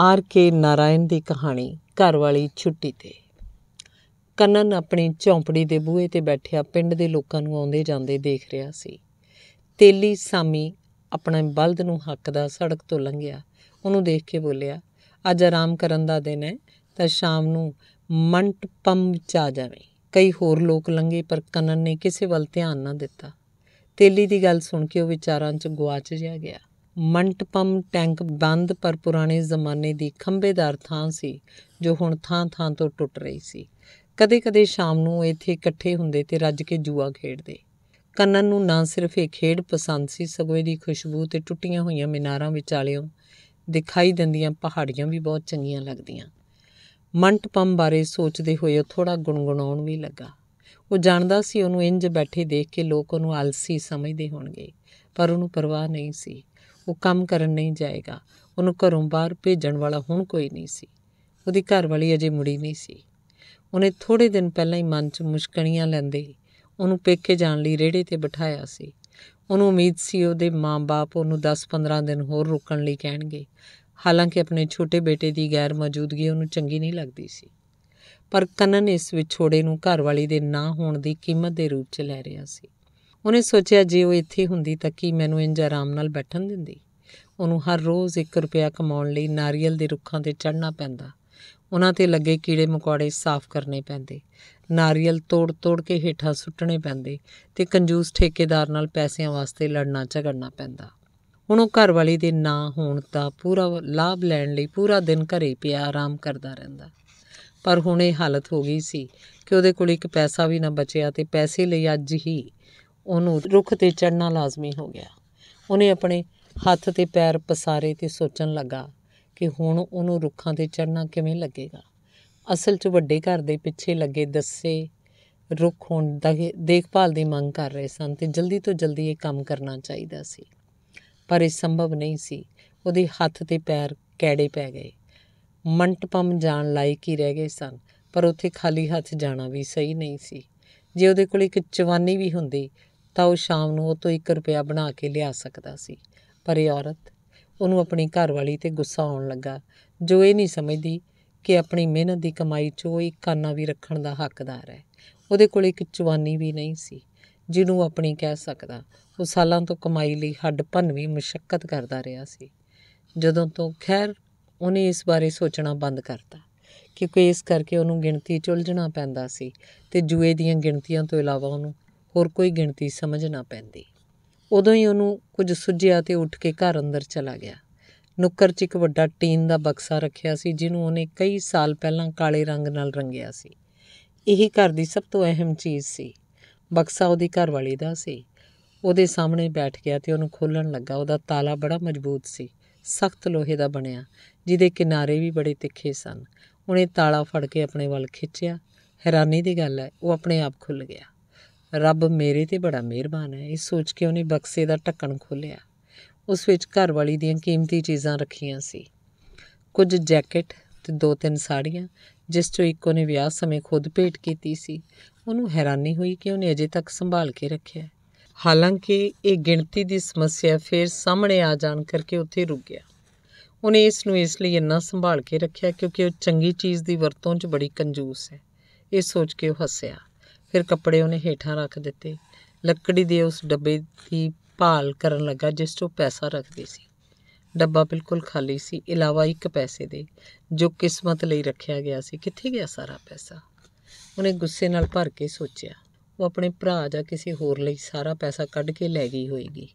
R K Narayan ਦੀ ਕਹਾਣੀ ਘਰ ਵਾਲੀ ਛੁੱਟੀ ਤੇ ਕੰਨਨ ਆਪਣੀ ਝੌਂਪੜੀ ਦੇ ਬੂਹੇ ਤੇ ਬੈਠਿਆ ਪਿੰਡ ਦੇ ਲੋਕਾਂ ਨੂੰ ਆਉਂਦੇ ਜਾਂਦੇ ਦੇਖ ਰਿਹਾ ਸੀ ਤੇਲੀ ਸਾਮੀ ਆਪਣੇ ਬਲਦ ਨੂੰ ਹੱਕਦਾ ਸੜਕ ਤੋਂ ਲੰਘਿਆ ਉਹਨੂੰ ਦੇਖ ਕੇ ਬੋਲਿਆ ਅੱਜ ਆਰਾਮ ਕਰਨ ਦਾ ਦਿਨ ਹੈ ਤਾਂ ਸ਼ਾਮ ਨੂੰ ਮੰਟ ਚ ਆ ਜਾਵੇਂ ਕਈ ਹੋਰ ਲੋਕ ਲੰਘੇ ਪਰ ਕੰਨਨ ਨੇ ਕਿਸੇ ਵੱਲ ਧਿਆਨ ਨਾ ਦਿੱਤਾ ਤੇਲੀ ਦੀ ਗੱਲ ਸੁਣ ਕੇ ਉਹ ਵਿਚਾਰਾਂ 'ਚ ਗੁਆਚ ਜਿਹਾ ਗਿਆ ਮੰਟਪਮ ਟੈਂਕ ਬੰਦ ਪਰ ਪੁਰਾਣੇ ਜ਼ਮਾਨੇ ਦੀ ਖੰਬੇਦਾਰ ਥਾਂ ਸੀ ਜੋ ਹੁਣ ਥਾਂ-ਥਾਂ ਤੋਂ ਟੁੱਟ ਰਹੀ ਸੀ ਕਦੇ-ਕਦੇ ਸ਼ਾਮ ਨੂੰ ਇੱਥੇ ਇਕੱਠੇ ਹੁੰਦੇ ਤੇ ਰੱਜ ਕੇ ਜੂਆ ਖੇਡਦੇ ਕੰਨਨ ਨੂੰ ਨਾ ਸਿਰਫ ਇਹ ਖੇਡ ਪਸੰਦ ਸੀ ਸਗੋਂ ਇਹਦੀ ਖੁਸ਼ਬੂ ਤੇ ਟੁੱਟੀਆਂ ਹੋਈਆਂ ਮਿਨਾਰਾਂ ਵਿਚਾਲਿਓ ਦਿਖਾਈ ਦਿੰਦੀਆਂ ਪਹਾੜੀਆਂ ਵੀ ਬਹੁਤ ਚੰਗੀਆਂ ਲੱਗਦੀਆਂ ਮੰਟਪਮ ਬਾਰੇ ਸੋਚਦੇ ਹੋਏ ਉਹ ਥੋੜਾ ਗੁੰਗਣਾਉਣ ਵੀ ਲੱਗਾ ਉਹ ਜਾਣਦਾ ਸੀ ਉਹਨੂੰ ਇੰਜ ਬੈਠੇ ਦੇਖ ਕੇ ਲੋਕ ਉਹਨੂੰ ਆਲਸੀ ਸਮਝਦੇ ਹੋਣਗੇ ਪਰ ਉਹਨੂੰ ਪਰਵਾਹ ਨਹੀਂ ਸੀ ਉਹ ਕੰਮ ਕਰਨ ਨਹੀਂ ਜਾਏਗਾ ਉਹਨੂੰ ਘਰੋਂ ਬਾਹਰ ਭੇਜਣ ਵਾਲਾ ਹੁਣ ਕੋਈ ਨਹੀਂ ਸੀ ਉਹਦੀ ਘਰ ਵਾਲੀ ਅਜੇ ਮੁੜੀ ਨਹੀਂ ਸੀ ਉਹਨੇ ਥੋੜੇ ਦਿਨ ਪਹਿਲਾਂ ਹੀ ਮਨ 'ਚ ਮੁਸ਼ਕਣੀਆਂ ਲੈਂਦੇ ਉਹਨੂੰ ਪੇਕੇ ਜਾਣ ਲਈ ਰੇੜੇ ਤੇ ਬਿਠਾਇਆ ਸੀ ਉਹਨੂੰ ਉਮੀਦ ਸੀ ਉਹਦੇ ਮਾਂ-ਬਾਪ ਉਹਨੂੰ 10-15 ਦਿਨ ਹੋਰ ਰੁਕਣ ਲਈ ਕਹਿਣਗੇ ਹਾਲਾਂਕਿ ਆਪਣੇ ਛੋਟੇ ਬੇਟੇ ਦੀ ਗੈਰ ਮੌਜੂਦਗੀ ਉਹਨੂੰ ਚੰਗੀ ਨਹੀਂ ਲੱਗਦੀ ਸੀ ਪਰ ਕੰਨਨ ਇਸ ਵਿਛੋੜੇ ਨੂੰ ਘਰਵਾਲੀ ਦੇ ਨਾ ਹੋਣ ਦੀ ਕੀਮਤ ਦੇ ਰੂਪ 'ਚ ਲੈ ਰਿਹਾ ਸੀ ਉਹਨੇ ਸੋਚਿਆ ਜੇ ਉਹ ਇੱਥੇ ਹੁੰਦੀ ਤਾਂ ਕੀ ਮੈਨੂੰ ਇੰਜ ਆਰਾਮ ਨਾਲ ਬੈਠਣ ਦਿੰਦੀ ਉਹਨੂੰ ਹਰ ਰੋਜ਼ 1 ਰੁਪਿਆ ਕਮਾਉਣ ਲਈ ਨਾਰੀਅਲ ਦੇ ਰੁੱਖਾਂ ਤੇ ਚੜ੍ਹਨਾ ਪੈਂਦਾ ਉਹਨਾਂ ਤੇ ਲੱਗੇ ਕੀੜੇ ਮਕੌੜੇ ਸਾਫ਼ ਕਰਨੇ ਪੈਂਦੇ ਨਾਰੀਅਲ ਤੋੜ-ਤੋੜ ਕੇ ਹੀਠਾ ਸੁੱਟਣੇ ਪੈਂਦੇ ਤੇ ਕੰਜੂਸ ਠੇਕੇਦਾਰ ਨਾਲ ਪੈਸਿਆਂ ਵਾਸਤੇ ਲੜਨਾ ਝਗੜਨਾ ਪੈਂਦਾ ਹੁਣ ਉਹ ਘਰ ਵਾਲੀ ਦੇ ਨਾਂ ਹੋਣ ਦਾ ਪੂਰਾ ਲਾਭ ਲੈਣ ਲਈ ਪੂਰਾ ਦਿਨ ਘਰੇ ਪਿਆ ਆਰਾਮ ਕਰਦਾ ਰਹਿੰਦਾ ਪਰ ਹੁਣ ਇਹ ਹਾਲਤ ਹੋ ਗਈ ਸੀ ਕਿ ਉਹਦੇ ਕੋਲ ਇੱਕ ਪੈਸਾ ਵੀ ਨਾ ਬਚਿਆ ਤੇ ਪੈਸੇ ਲਈ ਅੱਜ ਹੀ ਉਹਨੂੰ ਰੁੱਖ ਤੇ ਚੜਨਾ ਲਾਜ਼ਮੀ ਹੋ ਗਿਆ ਉਹਨੇ ਆਪਣੇ ਹੱਥ ਤੇ ਪੈਰ ਪਸਾਰੇ ਤੇ ਸੋਚਣ ਲੱਗਾ ਕਿ ਹੁਣ ਉਹਨੂੰ ਰੁੱਖਾਂ ਤੇ ਚੜਨਾ ਕਿਵੇਂ ਲੱਗੇਗਾ ਅਸਲ 'ਚ ਵੱਡੇ ਘਰ ਦੇ ਪਿੱਛੇ ਲੱਗੇ ਦੱਸੇ ਰੁੱਖ ਹੁਣ ਦਾ ਦੇਖਭਾਲ ਦੀ ਮੰਗ ਕਰ ਰਹੇ ਸਨ ਤੇ ਜਲਦੀ ਤੋਂ ਜਲਦੀ ਇਹ ਕੰਮ ਕਰਨਾ ਚਾਹੀਦਾ ਸੀ ਪਰ ਇਹ ਸੰਭਵ ਨਹੀਂ ਸੀ ਉਹਦੇ ਹੱਥ ਤੇ ਪੈਰ ਕੈੜੇ ਪੈ ਗਏ ਮੰਟਪਮ ਜਾਣ ਲਾਇਕ ਹੀ ਰਹਿ ਗਏ ਸਨ ਪਰ ਉੱਥੇ ਖਾਲੀ ਹੱਥ ਜਾਣਾ ਵੀ ਸਹੀ ਨਹੀਂ ਸੀ ਜੇ ਉਹਦੇ ਕੋਲ ਇੱਕ ਚਵਾਨੀ ਵੀ ਹੁੰਦੀ ਤਾਂ ਉਹ ਸ਼ਾਮ ਨੂੰ ਉਹ ਤੋਂ 1 ਰੁਪਿਆ ਬਣਾ ਕੇ ਲਿਆ ਸਕਦਾ ਸੀ ਇਹ ਔਰਤ ਉਹਨੂੰ ਆਪਣੀ ਘਰਵਾਲੀ ਤੇ ਗੁੱਸਾ ਆਉਣ ਲੱਗਾ ਜੋ ਇਹ ਨਹੀਂ ਸਮਝਦੀ ਕਿ ਆਪਣੀ ਮਿਹਨਤ ਦੀ ਕਮਾਈ 'ਚ ਉਹ ਇੱਕ ਕਾਨਾ ਵੀ ਰੱਖਣ ਦਾ ਹੱਕਦਾਰ ਹੈ ਉਹਦੇ ਕੋਲ ਇੱਕ ਜਵਾਨੀ ਵੀ ਨਹੀਂ ਸੀ ਜਿਹਨੂੰ ਆਪਣੀ ਕਹਿ ਸਕਦਾ ਉਹ ਸਾਲਾਂ ਤੋਂ ਕਮਾਈ ਲਈ ਹੱਡ ਭੰਨਵੀ ਮੁਸ਼ਕਲ ਕਰਦਾ ਰਿਹਾ ਸੀ ਜਦੋਂ ਤੋਂ ਖੈਰ ਉਹਨੇ ਇਸ ਬਾਰੇ ਸੋਚਣਾ ਬੰਦ ਕਰਤਾ ਕਿਉਂਕਿ ਇਸ ਕਰਕੇ ਉਹਨੂੰ ਗਿਣਤੀ ਚੁਲਝਣਾ ਪੈਂਦਾ ਸੀ ਤੇ ਜੂਏ ਦੀਆਂ ਗਿਣਤੀਆਂ ਤੋਂ ਇਲਾਵਾ ਉਹਨੂੰ ਹੋਰ ਕੋਈ ਗਿਣਤੀ ਸਮਝ ਨਾ ਪੈਂਦੀ ਉਦੋਂ ਹੀ ਉਹਨੂੰ ਕੁਝ ਸੁਝਿਆ ਤੇ ਉੱਠ ਕੇ ਘਰ ਅੰਦਰ ਚਲਾ ਗਿਆ ਨੁੱਕਰ 'ਚ ਇੱਕ ਵੱਡਾ ਟੀਨ ਦਾ ਬਕਸਾ ਰੱਖਿਆ ਸੀ ਜਿਹਨੂੰ ਉਹਨੇ ਕਈ ਸਾਲ ਪਹਿਲਾਂ ਕਾਲੇ ਰੰਗ ਨਾਲ ਰੰਗਿਆ ਸੀ ਇਹ ਘਰ ਦੀ ਸਭ ਤੋਂ ਅਹਿਮ ਚੀਜ਼ ਸੀ ਬਕਸਾ ਉਹਦੀ ਘਰਵਾਲੀ ਦਾ ਸੀ ਉਹਦੇ ਸਾਹਮਣੇ ਬੈਠ ਗਿਆ ਤੇ ਉਹਨੂੰ ਖੋਲਣ ਲੱਗਾ ਉਹਦਾ ਤਾਲਾ ਬੜਾ ਮਜ਼ਬੂਤ ਸੀ ਸਖਤ ਲੋਹੇ ਦਾ ਬਣਿਆ ਜਿਹਦੇ ਕਿਨਾਰੇ ਵੀ ਬੜੇ ਤਿੱਖੇ ਸਨ ਉਹਨੇ ਤਾਲਾ ਫੜ ਕੇ ਆਪਣੇ ਵੱਲ ਖਿੱਚਿਆ ਹੈਰਾਨੀ ਦੀ ਗੱਲ ਹੈ ਉਹ ਆਪਣੇ ਆਪ ਖੁੱਲ ਗਿਆ ਰੱਬ ਮੇਰੇ ਤੇ ਬੜਾ ਮਿਹਰਬਾਨ ਹੈ ਇਹ ਸੋਚ ਕੇ ਉਹਨੇ ਬਕਸੇ ਦਾ ਢੱਕਣ ਖੋਲ੍ਹਿਆ ਉਸ ਵਿੱਚ ਘਰ ਵਾਲੀ ਦੀਆਂ ਕੀਮਤੀ ਚੀਜ਼ਾਂ ਰੱਖੀਆਂ ਸੀ ਕੁਝ ਜੈਕਟ ਤੇ ਦੋ ਤਿੰਨ ਸਾੜੀਆਂ ਜਿਸ ਤੋਂ ਇੱਕੋ ਨੇ ਵਿਆਹ ਸਮੇਂ ਖੁਦ ਭੇਟ ਕੀਤੀ ਸੀ ਉਹਨੂੰ ਹੈਰਾਨੀ ਹੋਈ ਕਿ ਉਹਨੇ ਅਜੇ ਤੱਕ ਸੰਭਾਲ ਕੇ ਰੱਖਿਆ ਹਾਲਾਂਕਿ ਇਹ ਗਿਣਤੀ ਦੀ ਸਮੱਸਿਆ ਫੇਰ ਸਾਹਮਣੇ ਆ ਜਾਣ ਕਰਕੇ ਉੱਥੇ ਰੁਕ ਗਿਆ ਉਹਨੇ ਇਸ ਨੂੰ ਇਸ ਲਈ ਇੰਨਾ ਸੰਭਾਲ ਕੇ ਰੱਖਿਆ ਕਿਉਂਕਿ ਉਹ ਚੰਗੀ ਚੀਜ਼ ਦੀ ਵਰਤੋਂ 'ਚ ਬੜੀ ਕੰਜੂਸ ਹੈ ਇਹ ਸੋਚ ਕੇ ਉਹ ਹੱਸਿਆ ਫਿਰ ਕੱਪੜੇ ਉਹਨੇ ਹੇਠਾਂ ਰੱਖ ਦਿੱਤੇ ਲੱਕੜੀ ਦੇ ਉਸ ਡੱਬੇ ਦੀ ਭਾਲ ਕਰਨ ਲੱਗਾ ਜਿਸ 'ਚ ਉਹ ਪੈਸਾ ਰੱਖਦੀ ਸੀ ਡੱਬਾ ਬਿਲਕੁਲ ਖਾਲੀ ਸੀ ਇਲਾਵਾ ਇੱਕ ਪੈਸੇ ਦੇ ਜੋ ਕਿਸਮਤ ਲਈ ਰੱਖਿਆ ਗਿਆ ਸੀ ਕਿੱਥੇ ਗਿਆ ਸਾਰਾ ਪੈਸਾ ਉਹਨੇ ਗੁੱਸੇ ਨਾਲ ਭਰ ਕੇ ਸੋਚਿਆ ਉਹ ਆਪਣੇ ਭਰਾ ਜਾਂ ਕਿਸੇ ਹੋਰ ਲਈ ਸਾਰਾ ਪੈਸਾ ਕੱਢ ਕੇ ਲੈ ਗਈ ਹੋਏਗੀ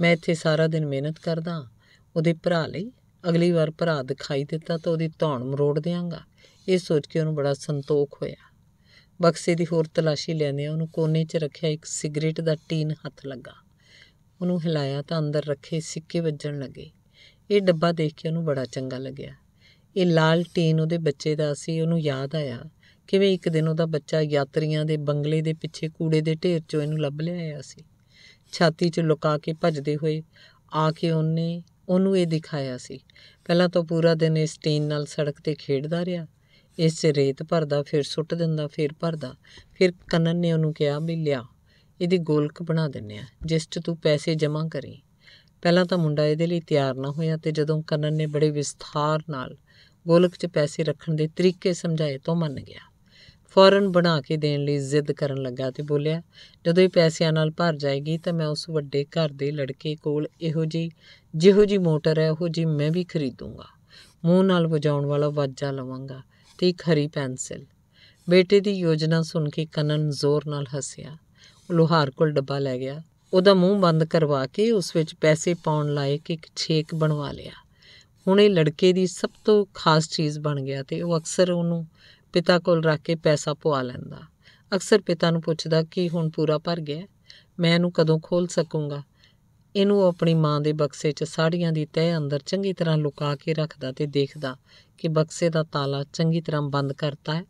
ਮੈਂ ਇੱਥੇ ਸਾਰਾ ਦਿਨ ਮਿਹਨਤ ਕਰਦਾ ਉਹਦੇ ਭਰਾ ਲਈ ਅਗਲੀ ਵਾਰ ਭਰਾ ਦਿਖਾਈ ਦਿੱਤਾ ਤਾਂ ਉਹਦੀ ਧੌਣ ਮਰੋੜ ਦਿਆਂਗਾ ਇਹ ਸੋਚ ਕੇ ਉਹਨੂੰ ਬੜਾ ਸੰਤੋਖ ਹੋਇਆ ਬਕਸੇ ਦੀ ਹੋਰ ਤਲਾਸ਼ੀ ਆ ਉਹਨੂੰ ਕੋਨੇ 'ਚ ਰੱਖਿਆ ਇੱਕ ਸਿਗਰਟ ਦਾ ਟੀਨ ਹੱਥ ਲੱਗਾ ਉਹਨੂੰ ਹਿਲਾਇਆ ਤਾਂ ਅੰਦਰ ਰੱਖੇ ਸਿੱਕੇ ਵੱਜਣ ਲੱਗੇ ਇਹ ਡੱਬਾ ਦੇਖ ਕੇ ਉਹਨੂੰ ਬੜਾ ਚੰਗਾ ਲੱਗਿਆ ਇਹ ਲਾਲ ਟੀਨ ਉਹਦੇ ਬੱਚੇ ਦਾ ਸੀ ਉਹਨੂੰ ਯਾਦ ਆਇਆ ਕਿਵੇਂ ਇੱਕ ਦਿਨ ਉਹਦਾ ਬੱਚਾ ਯਾਤਰੀਆਂ ਦੇ ਬੰਗਲੇ ਦੇ ਪਿੱਛੇ ਕੂੜੇ ਦੇ ਢੇਰ 'ਚੋਂ ਇਹਨੂੰ ਲੱਭ ਆਇਆ ਸੀ ਛਾਤੀ 'ਚ ਲੁਕਾ ਕੇ ਭੱਜਦੇ ਹੋਏ ਆ ਕੇ ਉਹਨੇ ਉਹਨੂੰ ਇਹ ਦਿਖਾਇਆ ਸੀ ਪਹਿਲਾਂ ਤਾਂ ਪੂਰਾ ਦਿਨ ਇਸ ਟੀਨ ਨਾਲ ਸੜਕ ਤੇ ਖੇਡਦਾ ਰਿਹਾ ਇਸ ਰੇਤ ਭਰਦਾ ਫਿਰ ਸੁੱਟ ਦਿੰਦਾ ਫਿਰ ਭਰਦਾ ਫਿਰ ਕਨਨ ਨੇ ਉਹਨੂੰ ਕਿਹਾ ਵੀ ਲਿਆ ਇਹਦੀ ਗੋਲਕ ਬਣਾ ਦਿੰਨੇ ਆ ਜਿਸ 'ਚ ਤੂੰ ਪੈਸੇ ਜਮ੍ਹਾਂ ਕਰੀ ਪਹਿਲਾਂ ਤਾਂ ਮੁੰਡਾ ਇਹਦੇ ਲਈ ਤਿਆਰ ਨਾ ਹੋਇਆ ਤੇ ਜਦੋਂ ਕਨਨ ਨੇ ਬੜੇ ਵਿਸਥਾਰ ਨਾਲ ਗੋਲਕ 'ਚ ਪੈਸੇ ਰੱਖਣ ਦੇ ਤਰੀਕੇ ਸਮਝਾਏ ਤਾਂ ਮੰਨ ਗਿਆ ਫੌਰਨ ਬਣਾ ਕੇ ਦੇਣ ਲਈ ਜ਼ਿੱਦ ਕਰਨ ਲੱਗਾ ਤੇ ਬੋਲਿਆ ਜਦੋਂ ਇਹ ਪੈਸਿਆਂ ਨਾਲ ਭਰ ਜਾਏਗੀ ਤਾਂ ਮੈਂ ਉਸ ਵੱਡੇ ਘਰ ਦੇ ਲੜਕੇ ਕੋਲ ਇਹੋ ਜੀ ਜਿਹੋ ਜੀ ਮੋਟਰ ਹੈ ਉਹ ਜੀ ਮੈਂ ਵੀ ਖਰੀਦੂੰਗਾ ਮੂੰਹ ਨਾਲ ਵਜਾਉਣ ਵਾਲਾ ਵਾਜਾ ਲਵਾਂਗਾ ਤੇ ਇੱਕ ਹਰੀ ਪੈਨਸਲ ਬੇਟੇ ਦੀ ਯੋਜਨਾ ਸੁਣ ਕੇ ਕਨਨ ਜ਼ੋਰ ਨਾਲ ਹੱਸਿਆ ਉਹ ਲੋਹਾਰ ਕੋਲ ਡੱਬਾ ਲੈ ਗਿਆ ਉਹਦਾ ਮੂੰਹ ਬੰਦ ਕਰਵਾ ਕੇ ਉਸ ਵਿੱਚ ਪੈਸੇ ਪਾਉਣ ਲਾਇਕ ਇੱਕ ਛੇਕ ਬਣਵਾ ਲਿਆ ਹੁਣ ਇਹ ਲੜਕੇ ਦੀ ਸਭ ਤੋਂ ਖਾਸ ਚੀਜ਼ ਬਣ ਗਿਆ ਤੇ ਉਹ ਅਕਸਰ ਉਹਨੂੰ ਪਿਤਾ ਕੋਲ ਰੱਖ ਕੇ ਪੈਸਾ ਪਵਾ ਲੈਂਦਾ ਅਕਸਰ ਪਿਤਾ ਨੂੰ ਪੁੱਛਦਾ ਕਿ ਹੁਣ ਪੂਰਾ ਭਰ ਗਿਆ ਮੈਂ ਇਹਨੂੰ ਕਦੋਂ ਖੋਲ ਸਕੂੰਗਾ ਇਹਨੂੰ ਆਪਣੀ ਮਾਂ ਦੇ ਬਕਸੇ 'ਚ ਸਾੜੀਆਂ ਦੀ ਤਹਿ ਅੰਦਰ ਚੰਗੀ ਤਰ੍ਹਾਂ ਲੁਕਾ ਕੇ ਰੱਖਦਾ ਤੇ ਦੇਖਦਾ ਕਿ ਬਕਸੇ ਦਾ ਤਾਲਾ ਚੰਗੀ ਤਰ੍ਹਾਂ ਬੰਦ ਕਰਤਾ ਹੈ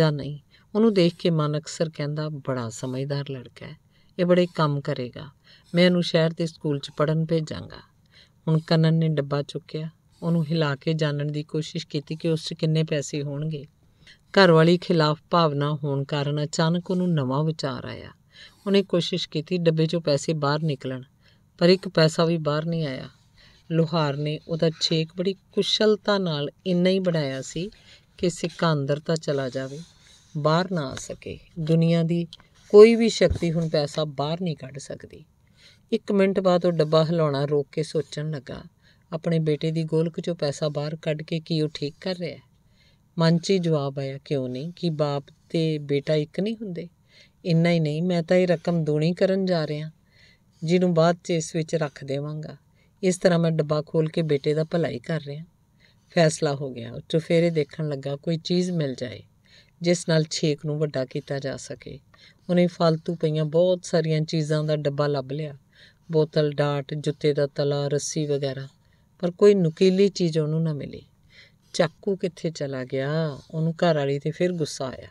ਜਾਂ ਨਹੀਂ ਉਹਨੂੰ ਦੇਖ ਕੇ ਮਨ ਅਕਸਰ ਕਹਿੰਦਾ ਬੜਾ ਸਮਝਦਾਰ ਲੜਕਾ ਹੈ ਇਹ ਬੜੇ ਕੰਮ ਕਰੇਗਾ ਮੈਂ ਇਹਨੂੰ ਸ਼ਹਿਰ ਦੇ ਸਕੂਲ 'ਚ ਪੜਨ ਭੇਜਾਂਗਾ ਹੁਣ ਕਨਨ ਨੇ ਡੱਬਾ ਚੁੱਕਿਆ ਉਹਨੂੰ ਹਿਲਾ ਕੇ ਜਾਣਨ ਦੀ ਕੋਸ਼ਿਸ਼ ਕੀਤੀ ਕਿ ਉਸ 'ਚ ਕਿੰਨੇ ਪੈਸੇ ਹੋਣਗੇ ਘਰ ਵਾਲੀ ਖਿਲਾਫ ਭਾਵਨਾ ਹੋਣ ਕਾਰਨ ਅਚਾਨਕ ਉਹਨੂੰ ਨਵਾਂ ਵਿਚਾਰ ਆਇਆ ਉਹਨੇ ਕੋਸ਼ਿਸ਼ ਕੀਤੀ ਡੱਬੇ 'ਚੋਂ ਪੈਸੇ ਬਾਹਰ ਨਿਕਲਣ ਪਰ ਇੱਕ ਪੈਸਾ ਵੀ ਬਾਹਰ ਨਹੀਂ ਆਇਆ ਲੋਹਾਰ ਨੇ ਉਹਦਾ ਛੇਕ ਬੜੀ ਕੁਸ਼ਲਤਾ ਨਾਲ ਇੰਨਾ ਹੀ ਬਣਾਇਆ ਸੀ ਕਿ ਸਿੱਕਾ ਅੰਦਰ ਤਾਂ ਚਲਾ ਜਾਵੇ ਬਾਹਰ ਨਾ ਆ ਸਕੇ ਦੁਨੀਆ ਦੀ ਕੋਈ ਵੀ ਸ਼ਕਤੀ ਹੁਣ ਪੈਸਾ ਬਾਹਰ ਨਹੀਂ ਕੱਢ ਸਕਦੀ ਇੱਕ ਮਿੰਟ ਬਾਅਦ ਉਹ ਡੱਬਾ ਹਿਲਾਉਣਾ ਰੋਕ ਕੇ ਸੋਚਣ ਲੱਗਾ ਆਪਣੇ ਬੇਟੇ ਦੀ ਗੋਲਕ ਚੋਂ ਪੈਸਾ ਬਾਹਰ ਕੱਢ ਕੇ ਕੀ ਉਹ ਠੀਕ ਕਰ ਰਿਹਾ ਹੈ ਮਨ 'ਚ ਹੀ ਜਵਾਬ ਆਇਆ ਕਿਉਂ ਨਹੀਂ ਕਿ ਬਾਪ ਤੇ ਬੇਟਾ ਇੱਕ ਨਹੀਂ ਹੁੰਦੇ ਇੰਨਾ ਹੀ ਨਹੀਂ ਮੈਂ ਤਾਂ ਇਹ ਰਕਮ ਦੂਣੀ ਕਰਨ ਜਾ ਰਿਹਾ ਜਿਹਨੂੰ ਬਾਅਦ 'ਚ ਇਸ ਵਿੱਚ ਰੱਖ ਦੇਵਾਂਗਾ ਇਸ ਤਰ੍ਹਾਂ ਮੈਂ ਡੱਬਾ ਖੋਲ ਕੇ ਬੇਟੇ ਦਾ ਭਲਾਈ ਕਰ ਰਿਹਾ ਫੈਸਲਾ ਹੋ ਗਿਆ ਉਹ ਚੁਫੇਰੇ ਦੇਖਣ ਲੱਗਾ ਕੋਈ ਚੀਜ਼ ਮਿਲ ਜਾਏ ਜਿਸ ਨਾਲ ਛੇਕ ਨੂੰ ਵੱਡਾ ਕੀਤਾ ਜਾ ਸਕੇ ਉਹਨੇ ਫालतू ਪਈਆਂ ਬਹੁਤ ਸਾਰੀਆਂ ਚੀਜ਼ਾਂ ਦਾ ਡੱਬਾ ਲੱਭ ਲਿਆ ਬੋਤਲ ਡਾਟ ਜੁੱਤੇ ਦਾ ਤਲਾ ਰੱਸੀ ਵਗੈਰਾ ਪਰ ਕੋਈ ਨੁਕੀਲੀ ਚੀਜ਼ ਉਹਨੂੰ ਨਾ ਮਿਲੀ ਚਾਕੂ ਕਿੱਥੇ ਚਲਾ ਗਿਆ ਉਹਨੂੰ ਘਰ ਵਾਲੀ ਤੇ ਫਿਰ ਗੁੱਸਾ ਆਇਆ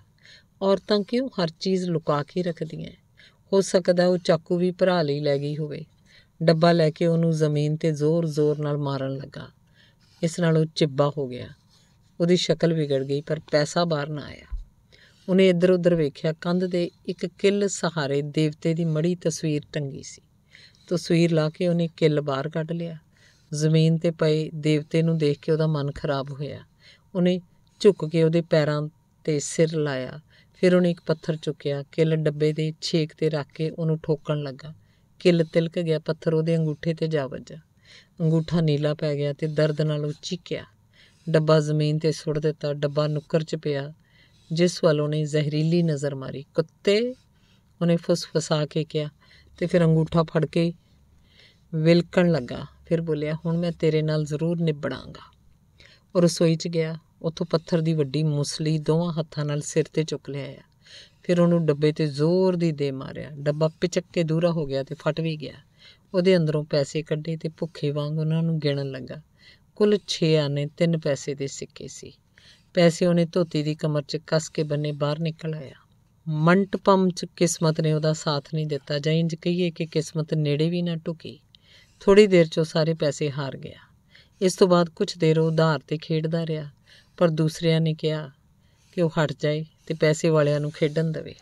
ਔਰਤਾਂ ਕਿਉਂ ਹਰ ਚੀਜ਼ ਲੁਕਾ ਕੇ ਰੱਖਦੀਆਂ ਹੋ ਸਕਦਾ ਉਹ ਚਾਕੂ ਵੀ ਭਰਾ ਲਈ ਲੈ ਗਈ ਹੋਵੇ ਡੱਬਾ ਲੈ ਕੇ ਉਹਨੂੰ ਜ਼ਮੀਨ ਤੇ ਜ਼ੋਰ-ਜ਼ੋਰ ਨਾਲ ਮਾਰਨ ਲੱਗਾ ਇਸ ਨਾਲ ਉਹ ਚਿੱਬਾ ਹੋ ਗਿਆ ਉਹਦੀ ਸ਼ਕਲ ਵਿਗੜ ਗਈ ਪਰ ਪੈਸਾ ਬਾਹਰ ਨਾ ਆਇਆ ਉਹਨੇ ਇੱਧਰ ਉੱਧਰ ਵੇਖਿਆ ਕੰਧ ਦੇ ਇੱਕ ਕਿੱਲ ਸਹਾਰੇ ਦੇਵਤੇ ਦੀ ਮੜੀ ਤਸਵੀਰ ਟੰਗੀ ਸੀ ਤਸਵੀਰ ਲਾ ਕੇ ਉਹਨੇ ਕਿੱਲ ਬਾਹਰ ਕੱਢ ਲਿਆ ਜ਼ਮੀਨ ਤੇ ਪਏ ਦੇਵਤੇ ਨੂੰ ਦੇਖ ਕੇ ਉਹਦਾ ਮਨ ਖਰਾਬ ਹੋਇਆ ਉਹਨੇ ਝੁੱਕ ਕੇ ਉਹਦੇ ਪੈਰਾਂ ਤੇ ਸਿਰ ਲਾਇਆ ਫਿਰ ਉਹਨੇ ਇੱਕ ਪੱਥਰ ਚੁੱਕਿਆ ਕਿੱਲ ਡੱਬੇ ਦੇ ਛੇਕ ਤੇ ਰੱਖ ਕੇ ਉਹਨੂੰ ਠੋਕਣ ਲੱਗਾ ਕਿੱਲ ਤਿਲਕ ਗਿਆ ਪੱਥਰ ਉਹਦੇ ਅੰਗੂਠੇ ਤੇ ਜਾ ਵੱਜਾ ਅੰਗੂਠਾ ਨੀਲਾ ਪੈ ਗਿਆ ਤੇ ਦਰਦ ਨਾਲ ਉਹ ਚੀਕਿਆ ਡੱਬਾ ਜ਼ਮੀਨ ਤੇ ਸੁੱਟ ਦਿੱਤਾ ਡੱਬਾ ਨੁੱਕਰ 'ਚ ਪਿਆ ਜਿਸ ਵੱਲ ਉਹਨੇ ਜ਼ਹਿਰੀਲੀ ਨਜ਼ਰ ਮਾਰੀ ਕੁੱਤੇ ਉਹਨੇ ਫਸਫਸਾ ਕੇ ਕਿਹਾ ਤੇ ਫਿਰ ਅੰਗੂਠਾ ਫੜ ਕੇ ਵਿਲਕਣ ਲੱਗਾ ਫਿਰ ਬੋਲਿਆ ਹੁਣ ਮੈਂ ਤੇਰੇ ਨਾਲ ਜ਼ਰੂਰ ਨਿਭੜਾਂਗਾ ਉਹ ਰਸੋਈ 'ਚ ਗਿਆ ਉੱਥੋਂ ਪੱਥਰ ਦੀ ਵੱਡੀ ਮੁਸਲੀ ਦੋਵਾਂ ਹੱਥਾਂ ਨਾਲ ਸਿਰ ਤੇ ਚੁੱਕ ਲਿਆ ਫਿਰ ਉਹਨੂੰ ਡੱਬੇ ਤੇ ਜ਼ੋਰ ਦੀ ਦੇ ਮਾਰਿਆ ਡੱਬਾ ਪਿਚਕ ਕੇ ਦੂਰਾ ਹੋ ਗਿਆ ਤੇ ਫਟ ਵੀ ਗਿਆ ਉਹਦੇ ਅੰਦਰੋਂ ਪੈਸੇ ਕੱਢੇ ਤੇ ਭੁੱਖੇ ਵਾਂਗ ਉਹਨਾਂ ਨੂੰ ਗਿਣਨ ਲੱਗਾ ਕੁੱਲ 6 ਆਨੇ 3 ਪੈਸੇ ਦੇ ਸਿੱਕੇ ਸੀ ਪੈਸੇ ਉਹਨੇ ਧੋਤੀ ਦੀ ਕਮਰ 'ਚ ਕੱਸ ਕੇ ਬੰਨੇ ਬਾਹਰ ਨਿਕਲ ਆਇਆ ਮੰਟਪਮ 'ਚ ਕਿਸਮਤ ਨੇ ਉਹਦਾ ਸਾਥ ਨਹੀਂ ਦਿੱਤਾ ਜਾਂ ਇੰਜ ਕਹੀਏ ਕਿ ਕਿਸਮਤ ਨੇੜੇ ਵੀ ਨਾ ਟੁਕੀ ਥੋੜੀ ਦੇਰ 'ਚ ਉਹ ਸਾਰੇ ਪੈਸੇ ਹਾਰ ਗਿਆ ਇਸ ਤੋਂ ਬਾਅਦ ਕੁਝ ਦੇਰ ਉਹ ਉਧਾਰ ਤੇ ਖੇਡਦਾ ਰਿਹਾ ਪਰ ਦੂਸਰਿਆਂ ਨੇ ਕਿਹਾ ਕਿ ਉਹ ਹਟ ਜਾਏ ਤੇ ਪੈਸੇ ਵਾਲਿਆਂ ਨੂੰ ਖੇਡਣ ਦੇਵੇ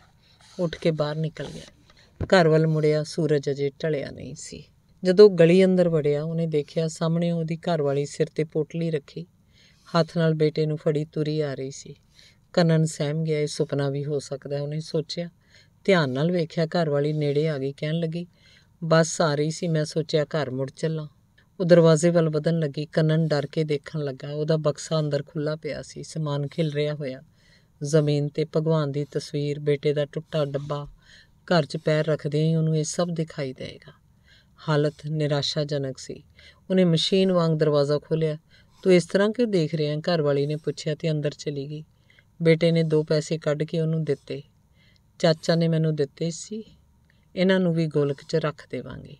ਉੱਠ ਕੇ ਬਾਹਰ ਨਿਕਲ ਗਿਆ ਘਰ ਵੱਲ ਮੁੜਿਆ ਸੂਰਜ ਅਜੇ ਢਲਿਆ ਨਹੀਂ ਸੀ ਜਦੋਂ ਗਲੀ ਅੰਦਰ ਵੜਿਆ ਉਹਨੇ ਦੇਖਿਆ ਸਾਹਮਣੇ ਉਹਦੀ ਘਰਵਾਲੀ ਸਿਰ ਤੇ ਪੋਟਲੀ ਰੱਖੀ ਹੱਥ ਨਾਲ ਬੇਟੇ ਨੂੰ ਫੜੀ ਤੁਰੀ ਆ ਰਹੀ ਸੀ ਕਨਨ ਸਹਿਮ ਗਿਆ ਇਹ ਸੁਪਨਾ ਵੀ ਹੋ ਸਕਦਾ ਉਹਨੇ ਸੋਚਿਆ ਧਿਆਨ ਨਾਲ ਵੇਖਿਆ ਘਰਵਾਲੀ ਨੇੜੇ ਆ ਗਈ ਕਹਿਣ ਲੱਗੀ ਬਸ ਆ ਰਹੀ ਸੀ ਮੈਂ ਸੋਚਿਆ ਘਰ ਮੁੜ ਚੱਲਾਂ ਉਹ ਦਰਵਾਜ਼ੇ ਵੱਲ ਵਧਣ ਲੱਗੀ ਕੰਨਨ ਡਰ ਕੇ ਦੇਖਣ ਲੱਗਾ ਉਹਦਾ ਬਕਸਾ ਅੰਦਰ ਖੁੱਲਾ ਪਿਆ ਸੀ ਸਮਾਨ ਖਿਲ ਰਿਹਾ ਹੋਇਆ ਜ਼ਮੀਨ ਤੇ ਭਗਵਾਨ ਦੀ ਤਸਵੀਰ ਬੇਟੇ ਦਾ ਟੁੱਟਾ ਡੱਬਾ ਘਰ 'ਚ ਪੈਰ ਰੱਖਦੇ ਹੀ ਉਹਨੂੰ ਇਹ ਸਭ ਦਿਖਾਈ ਦੇਗਾ ਹਾਲਤ ਨਿਰਾਸ਼ਾਜਨਕ ਸੀ ਉਹਨੇ ਮਸ਼ੀਨ ਵਾਂਗ ਦਰਵਾਜ਼ਾ ਖੋਲਿਆ ਤੂੰ ਇਸ ਤਰ੍ਹਾਂ ਕਿਉਂ ਦੇਖ ਰਿਹਾ ਹੈ ਘਰ ਵਾਲੀ ਨੇ ਪੁੱਛਿਆ ਤੇ ਅੰਦਰ ਚਲੀ ਗਈ ਬੇਟੇ ਨੇ ਦੋ ਪੈਸੇ ਕੱਢ ਕੇ ਉਹਨੂੰ ਦਿੱਤੇ ਚਾਚਾ ਨੇ ਮੈਨੂੰ ਦਿੱਤੇ ਸੀ ਇਹਨਾਂ ਨੂੰ ਵੀ ਗੋਲਕ 'ਚ ਰੱਖ ਦੇਵਾਂਗੇ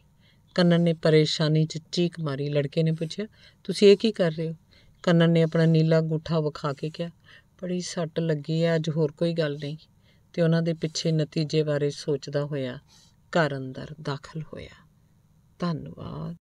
ਕੰਨਨ ਨੇ ਪਰੇਸ਼ਾਨੀ 'ਚ ਚੀਕ ਮਾਰੀ ਲੜਕੇ ਨੇ ਪੁੱਛਿਆ ਤੁਸੀਂ ਇਹ ਕੀ ਕਰ ਰਹੇ ਹੋ ਕੰਨਨ ਨੇ ਆਪਣਾ ਨੀਲਾ ਗੁੱਠਾ ਵਿਖਾ ਕੇ ਕਿਹਾ ਬੜੀ ਸੱਟ ਲੱਗੀ ਹੈ ਅੱਜ ਹੋਰ ਕੋਈ ਗੱਲ ਨਹੀਂ ਤੇ ਉਹਨਾਂ ਦੇ ਪਿੱਛੇ ਨਤੀਜੇ ਬਾਰੇ ਸੋਚਦਾ ਹੋਇਆ ਘਰ ਅੰਦਰ ਦਾਖਲ ਹੋਇਆ ਧੰਨਵਾਦ